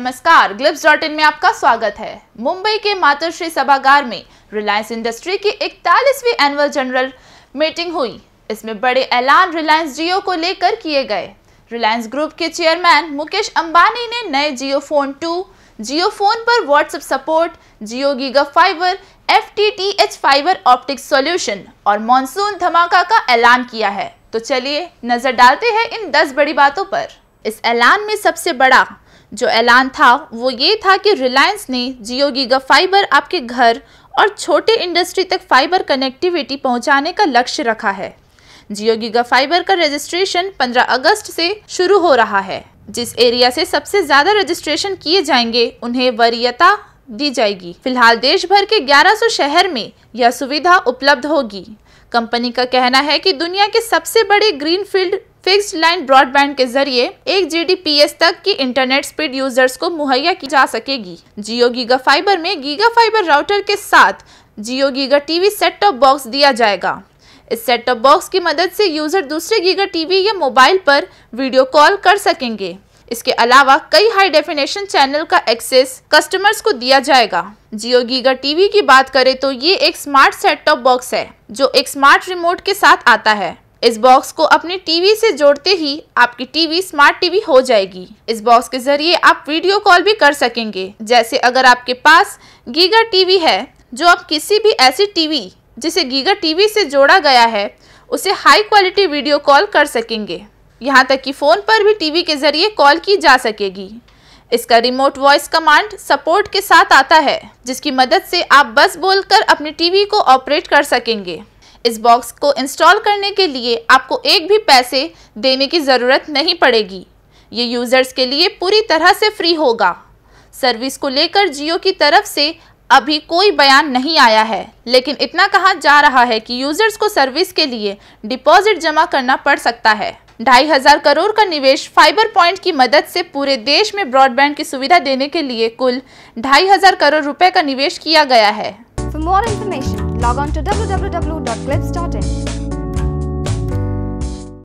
नमस्कार ग्लिप्स dot in में आपका स्वागत है मुंबई के मातोश्री सभागार में रिलायंस इंडस्ट्री की इकतालीसवीं एनुअल जनरल मीटिंग हुई इसमें बड़े ऐलान रिलायंस जियो को लेकर किए गए रिलायंस ग्रुप के चेयरमैन मुकेश अंबानी ने नए Jio phone two Jio phone पर WhatsApp support Jio giga fiber F fibre optic solution और मानसून धमाका का ऐलान किया है तो चलिए नजर डालते हैं इन दस बड़ी बातों पर इस ऐलान में सबसे बड़ा जो ऐलान था वो ये था कि रिलायंस ने जियो गीगा फाइबर आपके घर और छोटे इंडस्ट्री तक फाइबर कनेक्टिविटी पहुंचाने का लक्ष्य रखा है जियो गीगा फाइबर का रजिस्ट्रेशन 15 अगस्त से शुरू हो रहा है जिस एरिया से सबसे ज़्यादा रजिस्ट्रेशन किए जाएंगे उन्हें वरीयता दी जाएगी फिलहाल देश भर के 1100 शहर में यह सुविधा उपलब्ध होगी कंपनी का कहना है कि दुनिया के सबसे बड़े ग्रीनफील्ड फिक्स्ड लाइन ब्रॉडबैंड के जरिए एक जी तक की इंटरनेट स्पीड यूजर्स को मुहैया की जा सकेगी जियो गीगा फाइबर में गीगा फाइबर राउटर के साथ Jio giga TV set top box दिया जाएगा इस सेट टॉप बॉक्स की मदद से यूजर दूसरे गीगा टीवी या मोबाइल पर वीडियो कॉल कर सकेंगे इसके अलावा कई हाई डेफिनेशन चैनल का एक्सेस कस्टमर्स को दिया जाएगा जियो गीगा टीवी की बात करें तो ये एक स्मार्ट सेट टॉप बॉक्स है जो एक स्मार्ट रिमोट के साथ आता है इस बॉक्स को अपने टीवी से जोड़ते ही आपकी टीवी स्मार्ट टीवी हो जाएगी इस बॉक्स के जरिए आप वीडियो कॉल भी कर सकेंगे जैसे अगर आपके पास गीगा टीवी है जो आप किसी भी ऐसी टीवी जिसे गीगर टीवी से जोड़ा गया है उसे हाई क्वालिटी वीडियो कॉल कर सकेंगे यहाँ तक कि फ़ोन पर भी टीवी के ज़रिए कॉल की जा सकेगी इसका रिमोट वॉइस कमांड सपोर्ट के साथ आता है जिसकी मदद से आप बस बोलकर अपनी टीवी को ऑपरेट कर सकेंगे इस बॉक्स को इंस्टॉल करने के लिए आपको एक भी पैसे देने की ज़रूरत नहीं पड़ेगी ये यूज़र्स के लिए पूरी तरह से फ्री होगा सर्विस को लेकर जियो की तरफ से अभी कोई बयान नहीं आया है लेकिन इतना कहा जा रहा है कि यूज़र्स को सर्विस के लिए डिपॉजिट जमा करना पड़ सकता है ढाई हजार करोड़ का निवेश फाइबर पॉइंट की मदद से पूरे देश में ब्रॉडबैंड की सुविधा देने के लिए कुल ढाई हजार करोड़ रुपए का निवेश किया गया है more information Log on to www.clips.in.